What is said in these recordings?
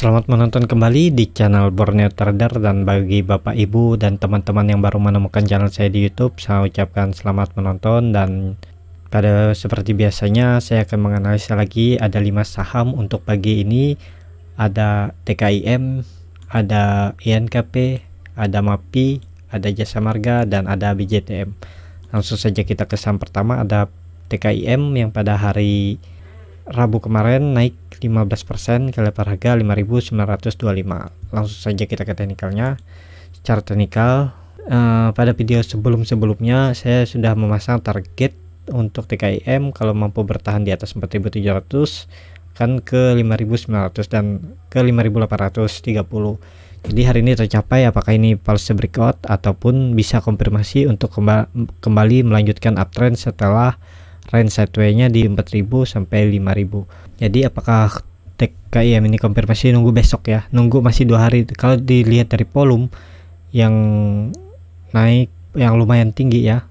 Selamat menonton kembali di channel Borneo Trader dan bagi bapak ibu dan teman-teman yang baru menemukan channel saya di YouTube saya ucapkan selamat menonton dan pada seperti biasanya saya akan menganalisa lagi ada lima saham untuk pagi ini ada TKIM, ada INKP, ada MAPI, ada Jasa Marga dan ada BJTM. Langsung saja kita ke saham pertama ada TKIM yang pada hari Rabu kemarin naik 15% ke level harga 5925 langsung saja kita ke teknikalnya secara teknikal uh, pada video sebelum-sebelumnya saya sudah memasang target untuk TKIM kalau mampu bertahan di atas 4700 kan ke 5900 dan ke 5830 jadi hari ini tercapai apakah ini false breakout ataupun bisa konfirmasi untuk kembali melanjutkan uptrend setelah range sideway-nya di 4000 sampai 5000 jadi apakah TKIM ini konfirmasi nunggu besok ya nunggu masih dua hari kalau dilihat dari volume yang naik yang lumayan tinggi ya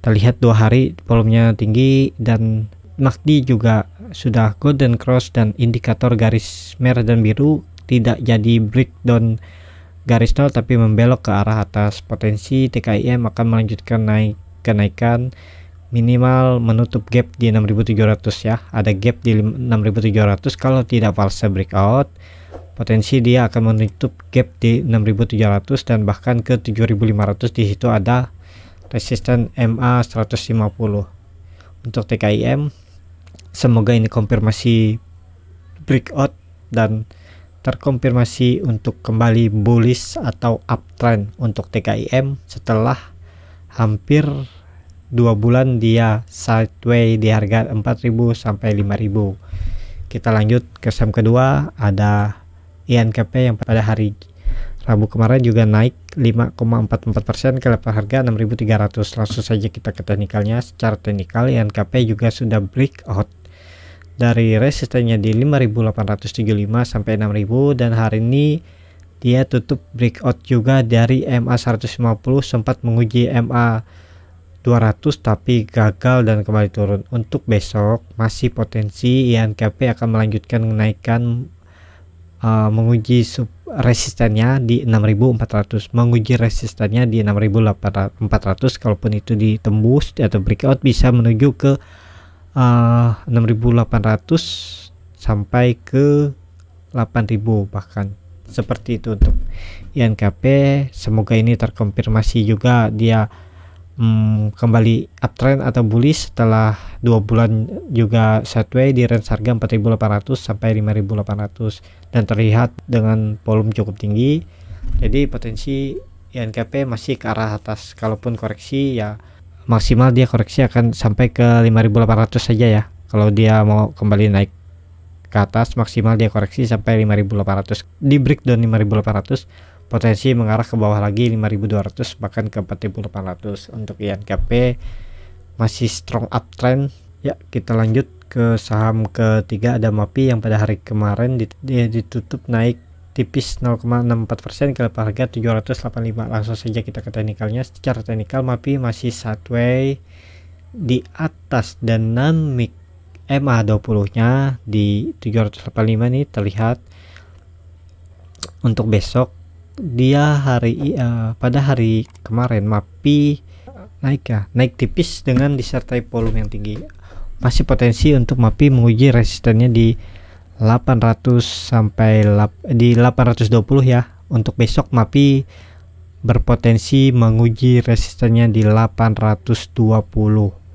terlihat dua hari volumenya tinggi dan MACD juga sudah golden cross dan indikator garis merah dan biru tidak jadi breakdown garis nol tapi membelok ke arah atas potensi TKIM akan melanjutkan naik kenaikan minimal menutup gap di 6700 ya ada gap di 6700 kalau tidak false breakout potensi dia akan menutup gap di 6700 dan bahkan ke 7500 di situ ada resisten MA 150 untuk TKIM semoga ini konfirmasi breakout dan terkonfirmasi untuk kembali bullish atau uptrend untuk TKIM setelah hampir dua bulan dia sideway di harga 4000 sampai 5000 kita lanjut ke saham kedua ada INKP yang pada hari Rabu kemarin juga naik 5,44% ke level harga 6300 langsung saja kita ke teknikalnya secara teknikal INKP juga sudah break out dari resistennya di 5875 sampai 6000 dan hari ini dia tutup breakout juga dari MA 150 sempat menguji MA 200 tapi gagal dan kembali turun. Untuk besok masih potensi INKP akan melanjutkan kenaikan uh, menguji sub resistennya di 6400 menguji resistennya di 6400 kalaupun itu ditembus atau breakout bisa menuju ke uh, eh, 6800 sampai ke 8000 bahkan seperti itu untuk INKP semoga ini terkonfirmasi juga dia hmm, kembali uptrend atau bullish setelah dua bulan juga sideway di range harga 4800 sampai 5800 dan terlihat dengan volume cukup tinggi jadi potensi INKP masih ke arah atas kalaupun koreksi ya maksimal dia koreksi akan sampai ke 5800 saja ya kalau dia mau kembali naik ke atas maksimal dia koreksi sampai 5800 di breakdown 5800 potensi mengarah ke bawah lagi 5200 bahkan ke 4800 untuk INKP masih strong uptrend ya kita lanjut ke saham ketiga ada MAPI yang pada hari kemarin ditutup naik tipis 0,64% ke harga 785 langsung saja kita ke teknikalnya secara teknikal MAPI masih sideways di atas dan dynamic MA20 nya di 785 ini terlihat untuk besok dia hari uh, pada hari kemarin MAPI naik ya naik tipis dengan disertai volume yang tinggi masih potensi untuk MAPI menguji resistennya di 800 sampai lap, di 820 ya untuk besok MAPI berpotensi menguji resistennya di 820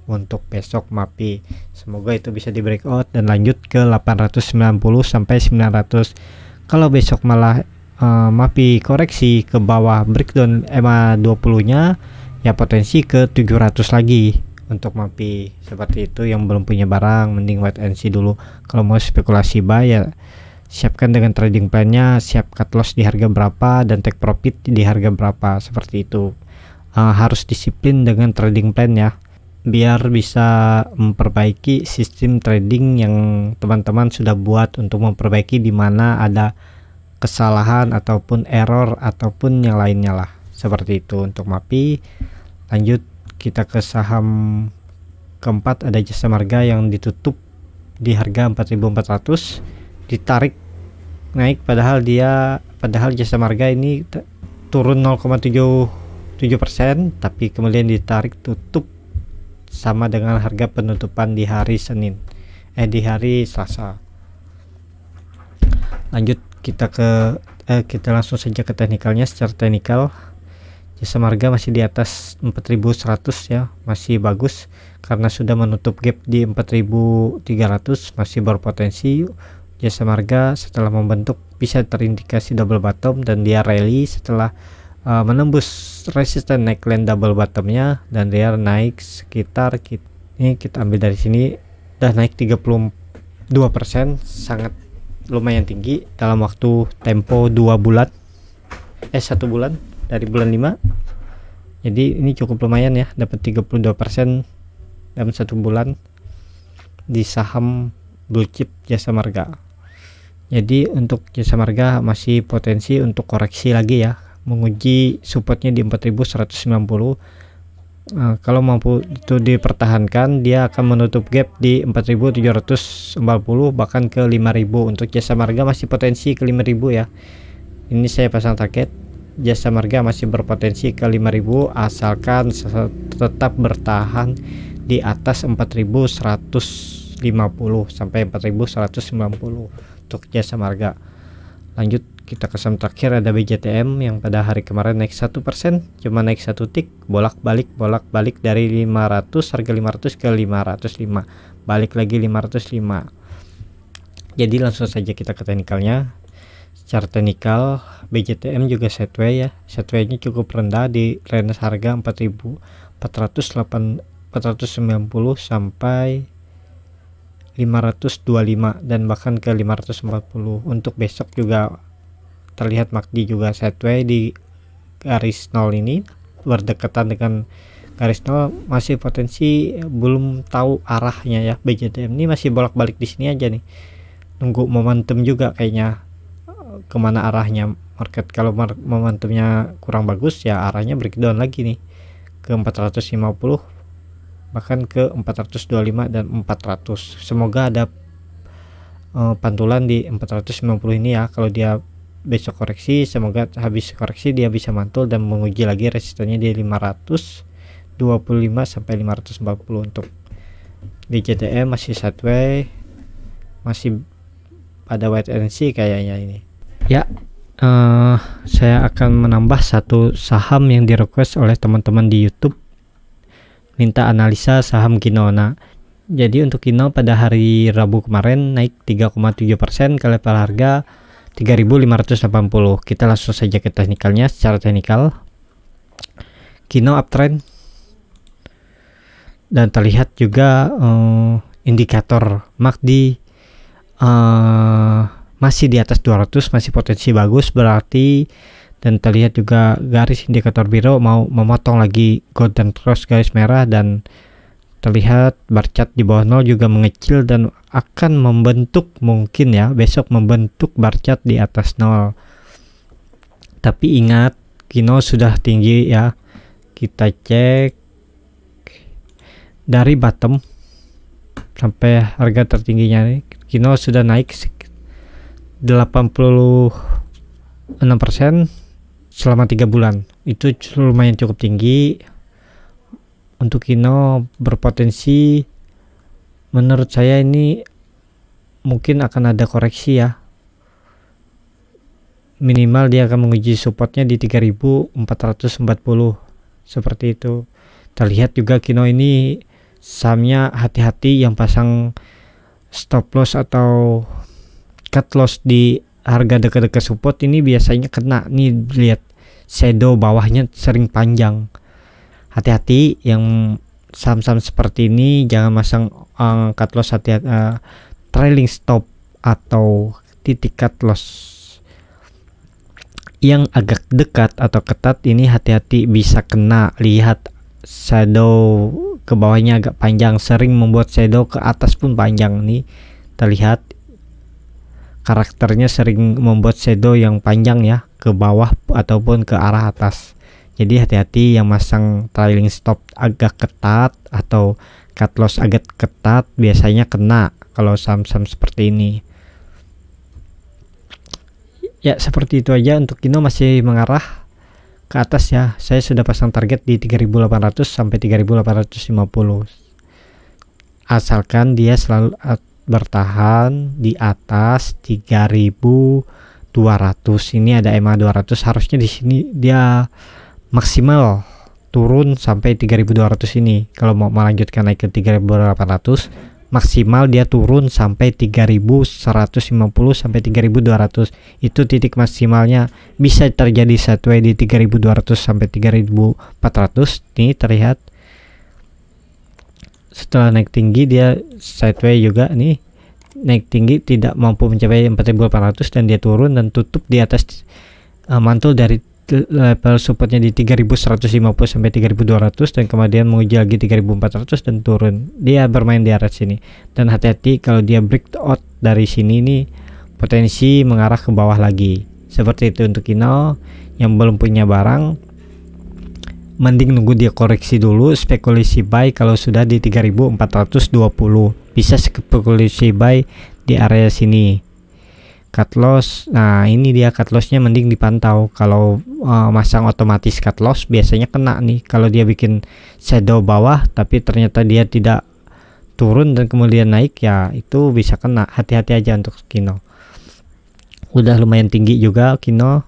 untuk besok MAPI. Semoga itu bisa di breakout dan lanjut ke 890 sampai 900. Kalau besok malah uh, MAPI koreksi ke bawah breakdown EMA 20 nya ya potensi ke 700 lagi untuk MAPI seperti itu yang belum punya barang mending wait and see dulu kalau mau spekulasi buy ya siapkan dengan trading plan nya siap cut loss di harga berapa dan take profit di harga berapa seperti itu uh, harus disiplin dengan trading plan ya biar bisa memperbaiki sistem trading yang teman-teman sudah buat untuk memperbaiki di mana ada kesalahan ataupun error ataupun yang lainnya lah seperti itu untuk MAPI lanjut kita ke saham keempat ada jasa marga yang ditutup di harga 4400 ditarik naik padahal dia padahal jasa marga ini turun 0,77 persen tapi kemudian ditarik tutup sama dengan harga penutupan di hari Senin eh di hari Selasa lanjut kita ke eh, kita langsung saja ke teknikalnya secara teknikal jasa marga masih di atas 4100 ya masih bagus karena sudah menutup gap di 4300 masih berpotensi jasa marga setelah membentuk bisa terindikasi double bottom dan dia rally setelah uh, menembus resisten neckline double bottomnya dan dia naik sekitar ini kita ambil dari sini udah naik 32% sangat lumayan tinggi dalam waktu tempo dua bulan eh satu bulan dari bulan 5 jadi ini cukup lumayan ya dapat 32% dalam satu bulan di saham blue chip jasa marga jadi untuk jasa marga masih potensi untuk koreksi lagi ya menguji supportnya di 4190 Eh, kalau mampu itu dipertahankan, dia akan menutup gap di 4.740 bahkan ke 5.000. Untuk jasa marga masih potensi ke 5.000 ya. Ini saya pasang target. Jasa marga masih berpotensi ke 5.000 asalkan tetap bertahan di atas 4.150 sampai 4.190 untuk jasa marga. Lanjut kita ke terakhir ada BJTM yang pada hari kemarin naik satu persen cuma naik satu tik bolak-balik bolak-balik dari 500 harga 500 ke 505 balik lagi 505 jadi langsung saja kita ke teknikalnya secara teknikal BJTM juga setway ya setwaynya cukup rendah di range harga 4408 490 sampai 525 dan bahkan ke 540 untuk besok juga terlihat MACD juga sideways di garis nol ini berdekatan dengan garis nol masih potensi eh, belum tahu arahnya ya BJTM ini masih bolak-balik di sini aja nih nunggu momentum juga kayaknya eh, kemana arahnya market kalau momentumnya kurang bagus ya arahnya breakdown lagi nih ke 450 bahkan ke 425 dan 400 semoga ada uh, pantulan di 450 ini ya kalau dia besok koreksi semoga habis koreksi dia bisa mantul dan menguji lagi resistennya di 525 sampai 540 untuk di JTM masih sideway masih pada white and see kayaknya ini ya uh, saya akan menambah satu saham yang di request oleh teman-teman di YouTube minta analisa saham Kinona jadi untuk Kino pada hari Rabu kemarin naik 3,7% ke level harga 3580 kita langsung saja ke teknikalnya secara teknikal Kino uptrend dan terlihat juga uh, indikator MACD uh, eh, masih di atas 200 masih potensi bagus berarti dan terlihat juga garis indikator biru mau memotong lagi golden cross garis merah dan Terlihat bar di bawah nol juga mengecil dan akan membentuk mungkin ya besok membentuk bar di atas nol. Tapi ingat Kino sudah tinggi ya. Kita cek dari bottom sampai harga tertingginya nih. Kino sudah naik 86% selama tiga bulan. Itu lumayan cukup tinggi untuk Kino berpotensi menurut saya ini mungkin akan ada koreksi ya minimal dia akan menguji supportnya di 3440 seperti itu terlihat juga Kino ini sahamnya hati-hati yang pasang stop loss atau cut loss di harga dekat-dekat support ini biasanya kena nih lihat shadow bawahnya sering panjang hati-hati yang saham-saham seperti ini jangan masang uh, cut loss hati-hati uh, trailing stop atau titik cut loss yang agak dekat atau ketat ini hati-hati bisa kena lihat shadow ke bawahnya agak panjang sering membuat shadow ke atas pun panjang nih terlihat karakternya sering membuat shadow yang panjang ya ke bawah ataupun ke arah atas jadi hati-hati yang masang trailing stop agak ketat atau cut loss agak ketat biasanya kena kalau saham-saham seperti ini. Ya, seperti itu aja untuk Kino masih mengarah ke atas ya. Saya sudah pasang target di 3800 sampai 3850. Asalkan dia selalu eh, bertahan di atas 3200. Ini ada MA 200 harusnya di sini dia maksimal turun sampai 3200 ini kalau mau melanjutkan naik ke 3800 maksimal dia turun sampai 3150 sampai 3200 itu titik maksimalnya bisa terjadi sideways di 3200 sampai 3400 ini terlihat setelah naik tinggi dia sideways juga nih naik tinggi tidak mampu mencapai 4800 dan dia turun dan tutup di atas uh, mantul dari level supportnya di 3150 sampai 3200 dan kemudian menguji lagi 3400 dan turun dia bermain di area sini dan hati-hati kalau dia break out dari sini nih potensi mengarah ke bawah lagi seperti itu untuk Inal yang belum punya barang mending nunggu dia koreksi dulu spekulasi buy kalau sudah di 3420 bisa spekulasi buy di area sini cut loss nah ini dia cut lossnya mending dipantau kalau uh, masang otomatis cut loss biasanya kena nih kalau dia bikin shadow bawah tapi ternyata dia tidak turun dan kemudian naik ya itu bisa kena hati-hati aja untuk Kino udah lumayan tinggi juga Kino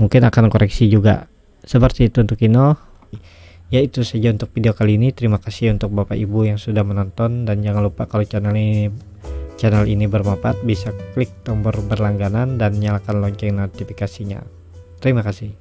mungkin akan koreksi juga seperti itu untuk Kino ya itu saja untuk video kali ini terima kasih untuk bapak ibu yang sudah menonton dan jangan lupa kalau channel ini channel ini bermanfaat bisa klik tombol berlangganan dan nyalakan lonceng notifikasinya terima kasih